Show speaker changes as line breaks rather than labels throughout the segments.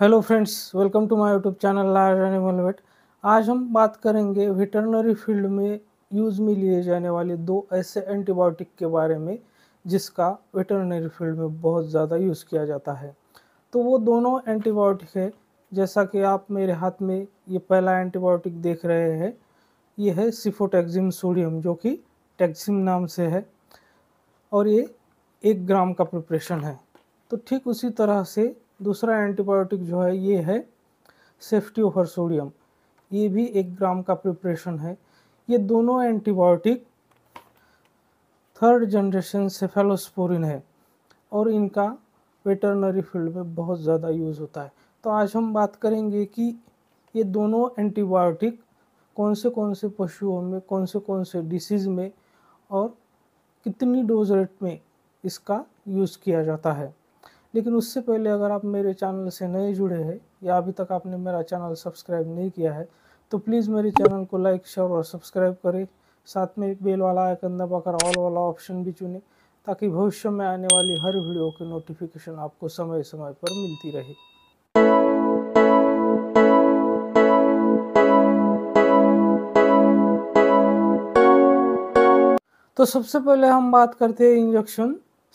Hello friends welcome to my YouTube channel large animal vet आज हम बात करेंगे वेटरनरी फील्ड में यूज़ में लिए जाने वाले दो ऐसे एंटीबायोटिक के बारे में जिसका वेटरनरी फील्ड में बहुत ज़्यादा यूज़ किया जाता है तो वो दोनों एंटीबायोटिक है जैसा कि आप मेरे हाथ में ये पहला एंटीबायोटिक देख रहे हैं ये है सिफोटेक्जिम सोडियम जो कि टैक्सिम नाम से है और ये एक ग्राम का प्रिपरेशन है तो ठीक उसी तरह से दूसरा एंटीबायोटिक जो है ये है सेफ्टी ओवर सोडियम ये भी एक ग्राम का प्रिपरेशन है ये दोनों एंटीबायोटिक थर्ड जनरेशन सेफेलोस्पोरिन है और इनका वेटरनरी फील्ड में बहुत ज़्यादा यूज़ होता है तो आज हम बात करेंगे कि ये दोनों एंटीबायोटिक कौन से कौन से पशुओं में कौन से कौन से डिसीज़ में और कितनी डोज रेट में इसका यूज़ किया जाता है लेकिन उससे पहले अगर आप मेरे चैनल से नए जुड़े हैं या अभी तक आपने मेरा चैनल सब्सक्राइब नहीं किया है तो प्लीज़ मेरे चैनल को लाइक शेयर और सब्सक्राइब करें साथ में बेल वाला आइकन दबाकर ऑल वाला ऑप्शन भी चुनें ताकि भविष्य में आने वाली हर वीडियो की नोटिफिकेशन आपको समय समय पर मिलती रहे तो सबसे पहले हम बात करते हैं इंजेक्शन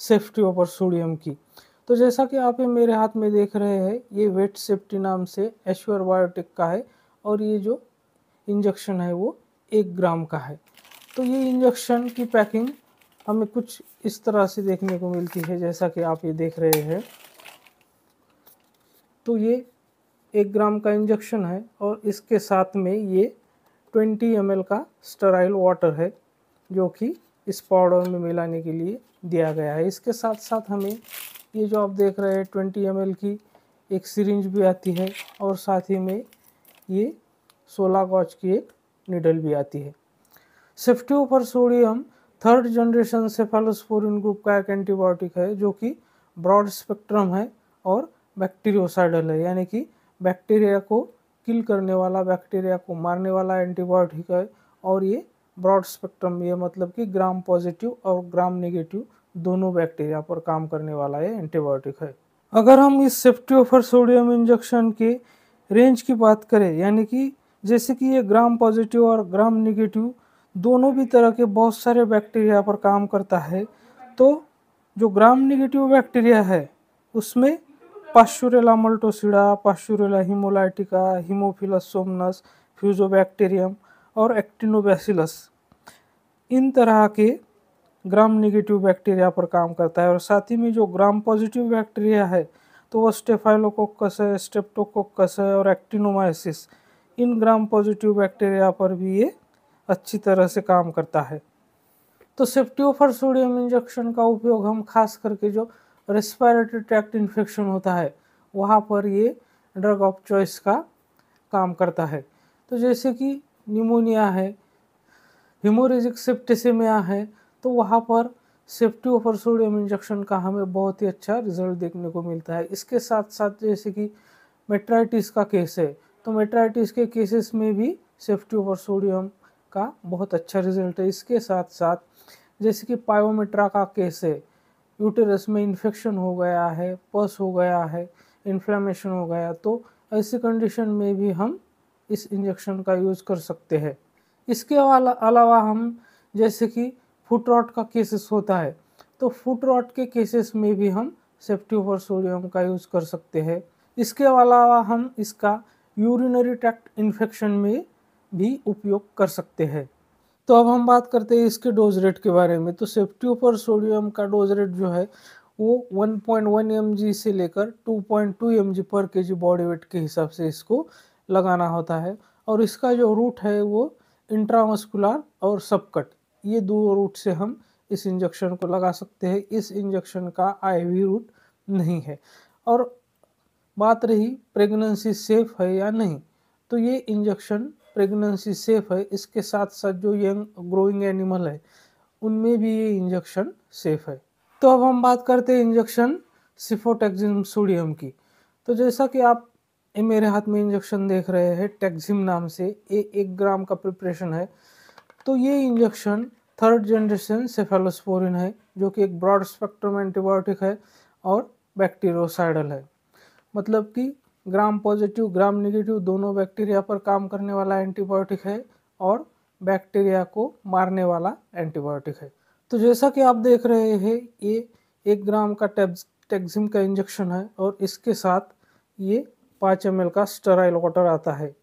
सेफ्टी ओपर सोडियम की तो जैसा कि आप ये मेरे हाथ में देख रहे हैं ये वेट सेफ्टी नाम से एश्योर बायोटेक का है और ये जो इंजेक्शन है वो एक ग्राम का है तो ये इंजेक्शन की पैकिंग हमें कुछ इस तरह से देखने को मिलती है जैसा कि आप ये देख रहे हैं तो ये एक ग्राम का इंजेक्शन है और इसके साथ में ये 20 एम का स्टराइल वाटर है जो कि इस पाउडर में मिलाने के लिए दिया गया है इसके साथ साथ हमें ये जो आप देख रहे हैं ट्वेंटी एम की एक सिरिंज भी आती है और साथ ही में ये सोलह गॉच की एक निडल भी आती है ओफर sodium third generation cephalosporin group का एक एंटीबायोटिक है जो कि ब्रॉड स्पेक्ट्रम है और बैक्टीरियोसाइडल है यानी कि बैक्टीरिया को किल करने वाला बैक्टीरिया को मारने वाला एंटीबायोटिक है और ये ब्रॉड स्पेक्ट्रम ये मतलब कि ग्राम पॉजिटिव और ग्राम नेगेटिव दोनों बैक्टीरिया पर काम करने वाला ये एंटीबायोटिक है अगर हम इस ऑफर सोडियम इंजेक्शन के रेंज की बात करें यानी कि जैसे कि ये ग्राम पॉजिटिव और ग्राम निगेटिव दोनों भी तरह के बहुत सारे बैक्टीरिया पर काम करता है तो जो ग्राम निगेटिव बैक्टीरिया है उसमें पाश्चुरेला मल्टोसिडा पाश्चुरेला हिमोलाइटिका हिमोफिलस सोमनस फ्यूजोबैक्टीरियम और एक्टिनोबैसिलस इन तरह के ग्राम निगेटिव बैक्टीरिया पर काम करता है और साथ ही में जो ग्राम पॉजिटिव बैक्टीरिया है तो वो स्टेफाइलोकोकस है स्टेप्टोकोकस है और एक्टिनोमाइसिस इन ग्राम पॉजिटिव बैक्टीरिया पर भी ये अच्छी तरह से काम करता है तो सेफ्टियोफर सोडियम इंजेक्शन का उपयोग हम खास करके जो रेस्पायरेटरी ट्रैक्ट इन्फेक्शन होता है वहाँ पर ये ड्रग ऑफ चॉइस का काम करता है तो जैसे कि निमोनिया है हिमोरेजिक सेप्टिसमिया है तो वहाँ पर सेफ्टी ऑफर सोडियम इंजेक्शन का हमें बहुत ही अच्छा रिजल्ट देखने को मिलता है इसके साथ साथ जैसे कि मेट्राइटिस का केस है तो मेट्राइटिस के केसेस में भी सेफ्टी ऑफर सोडियम का बहुत अच्छा रिजल्ट है इसके साथ साथ जैसे कि पायोमेट्रा का केस है यूटेरस में इन्फेक्शन हो गया है पस हो गया है इन्फ्लामेशन हो गया तो ऐसी कंडीशन में भी हम इस इंजेक्शन का यूज़ कर सकते हैं इसके अलावा हम जैसे कि फुट रॉट का केसेस होता है तो फुट रॉट के केसेस में भी हम सेफ्टी ओवर सोडियम का यूज़ कर सकते हैं इसके अलावा हम इसका यूरिनरी ट्रैक्ट इन्फेक्शन में भी उपयोग कर सकते हैं तो अब हम बात करते हैं इसके डोज रेट के बारे में तो सेफ्टी ओपर सोडियम का डोज रेट जो है वो 1.1 एम से लेकर 2.2 एम पर के जी बॉडी वेट के हिसाब से इसको लगाना होता है और इसका जो रूट है वो इंट्रामस्कुलर और सबकट ये दो रूट से हम इस इंजेक्शन को लगा सकते हैं इस इंजेक्शन का आईवी रूट नहीं है और बात रही प्रेगनेंसी सेफ है या नहीं तो ये इंजेक्शन प्रेगनेंसी सेफ है इसके साथ साथ जो यंग ग्रोइंग एनिमल है उनमें भी ये इंजेक्शन सेफ है तो अब हम बात करते हैं इंजेक्शन सिफोटेक्जिम सोडियम की तो जैसा कि आप मेरे हाथ में इंजेक्शन देख रहे हैं टेक्जिम नाम से ये एक ग्राम का प्रिपरेशन है तो ये इंजेक्शन थर्ड जनरेशन सेफेलोस्पोरिन है जो कि एक ब्रॉड स्पेक्ट्रम एंटीबायोटिक है और बैक्टीरियोसाइडल है मतलब कि ग्राम पॉजिटिव ग्राम निगेटिव दोनों बैक्टीरिया पर काम करने वाला एंटीबायोटिक है और बैक्टीरिया को मारने वाला एंटीबायोटिक है तो जैसा कि आप देख रहे हैं ये एक ग्राम का टेब्स टेक्जिम का इंजेक्शन है और इसके साथ ये पाँच एम का स्टराइल वाटर आता है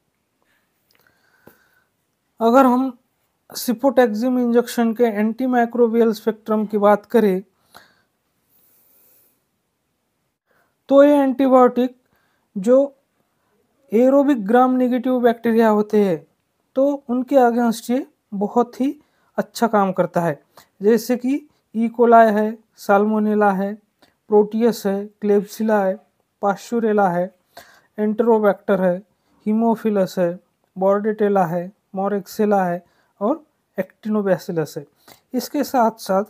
अगर हम सिपोटेक्म इंजेक्शन के एंटी माइक्रोवियल स्पेक्ट्रम की बात करें तो ये एंटीबायोटिक जो एरोबिक ग्राम नेगेटिव बैक्टीरिया होते हैं तो उनके अगेंस्ट ये बहुत ही अच्छा काम करता है जैसे कि ईकोलाय e. है साल्मोनेला है प्रोटियस है क्लेब्सिला है पाश्चुरेला है एंटरोबैक्टर है हीमोफिलस है बॉर्डेटेला है मोरेक्सेला है और एक्टिनोबैसिलस है इसके साथ साथ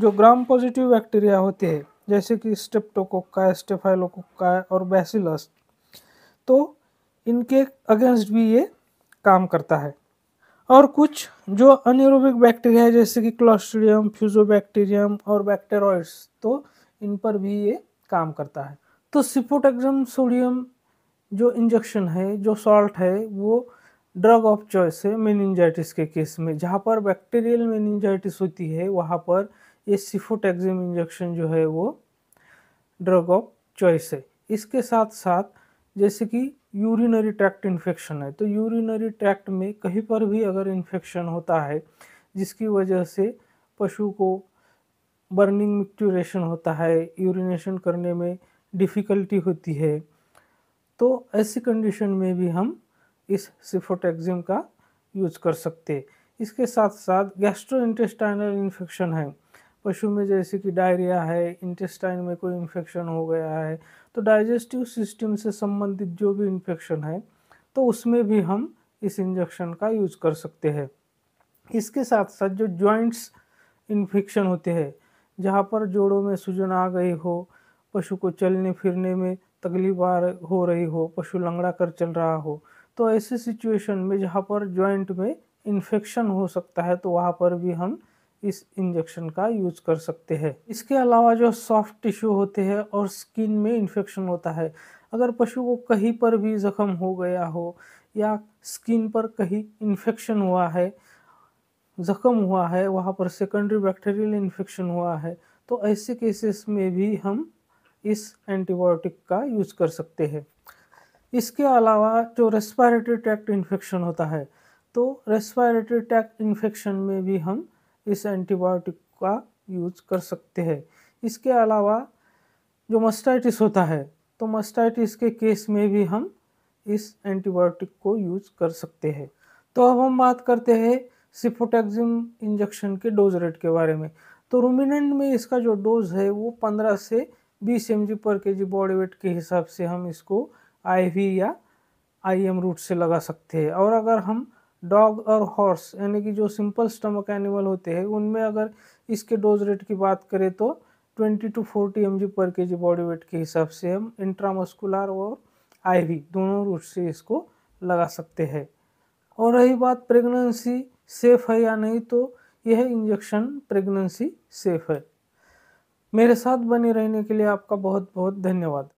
जो ग्राम पॉजिटिव बैक्टीरिया होते हैं जैसे कि स्टेप्टोकोक्का स्टेफाइलोकोक्का और बैसिलस तो इनके अगेंस्ट भी ये काम करता है और कुछ जो अनिरोबिक बैक्टीरिया है जैसे कि क्लॉस्ट्रिडियम फ्यूजोबैक्टीरियम और बैक्टेरॉइड्स तो इन पर भी ये काम करता है तो सिपोटेक्जम सोडियम जो इंजेक्शन है जो सॉल्ट है वो ड्रग ऑफ चॉइस है मेनिंजाइटिस के केस में जहाँ पर बैक्टीरियल मेनिंजाइटिस होती है वहाँ पर ये सिफोटेक्जिम इंजेक्शन जो है वो ड्रग ऑफ चॉइस है इसके साथ साथ जैसे कि यूरिनरी ट्रैक्ट इन्फेक्शन है तो यूरिनरी ट्रैक्ट में कहीं पर भी अगर इन्फेक्शन होता है जिसकी वजह से पशु को बर्निंग मिक्टूरेशन होता है यूरिनेशन करने में डिफ़िकल्टी होती है तो ऐसी कंडीशन में भी हम इस सिफोटेक्जिम का यूज कर सकते इसके साथ साथ गैस्ट्रो इंटेस्टाइनल इन्फेक्शन है पशु में जैसे कि डायरिया है इंटेस्टाइन में कोई इन्फेक्शन हो गया है तो डाइजेस्टिव सिस्टम से संबंधित जो भी इन्फेक्शन है तो उसमें भी हम इस इंजेक्शन का यूज कर सकते हैं इसके साथ साथ जो जॉइंट्स इन्फेक्शन होते हैं जहाँ पर जोड़ों में सूजन आ गई हो पशु को चलने फिरने में तकलीफ आ हो रही हो पशु लंगड़ा कर चल रहा हो तो ऐसे सिचुएशन में जहाँ पर जॉइंट में इन्फेक्शन हो सकता है तो वहाँ पर भी हम इस इंजेक्शन का यूज कर सकते हैं इसके अलावा जो सॉफ्ट टिश्यू होते हैं और स्किन में इन्फेक्शन होता है अगर पशु को कहीं पर भी ज़ख्म हो गया हो या स्किन पर कहीं इन्फेक्शन हुआ है ज़ख्म हुआ है वहाँ पर सेकेंडरी बैक्टीरियल इन्फेक्शन हुआ है तो ऐसे केसेस में भी हम इस एंटीबायोटिक का यूज़ कर सकते हैं इसके अलावा जो रेस्पायरेटरी ट्रैक्ट इन्फेक्शन होता है तो रेस्पायरेटरी ट्रैक्ट इन्फेक्शन में भी हम इस एंटीबायोटिक का यूज कर सकते हैं इसके अलावा जो मस्टाइटिस होता है तो मस्टाइटिस के केस में भी हम इस एंटीबायोटिक को यूज कर सकते हैं तो अब हम बात करते हैं सिफोटेक्सिम इंजेक्शन के डोज रेट के बारे में तो रूमिनेंट में इसका जो डोज है वो 15 से 20 एम पर के जी बॉडी वेट के हिसाब से हम इसको आई वी या आई एम रूट से लगा सकते हैं और अगर हम डॉग और हॉर्स यानी कि जो सिंपल स्टमक एनिमल होते हैं उनमें अगर इसके डोज रेट की बात करें तो 20 टू 40 एम पर के बॉडी वेट के हिसाब से हम इंट्रामस्कुलर और आईवी दोनों रूट से इसको लगा सकते हैं और रही बात प्रेगनेंसी सेफ है या नहीं तो यह इंजेक्शन प्रेगनेंसी सेफ है मेरे साथ बने रहने के लिए आपका बहुत बहुत धन्यवाद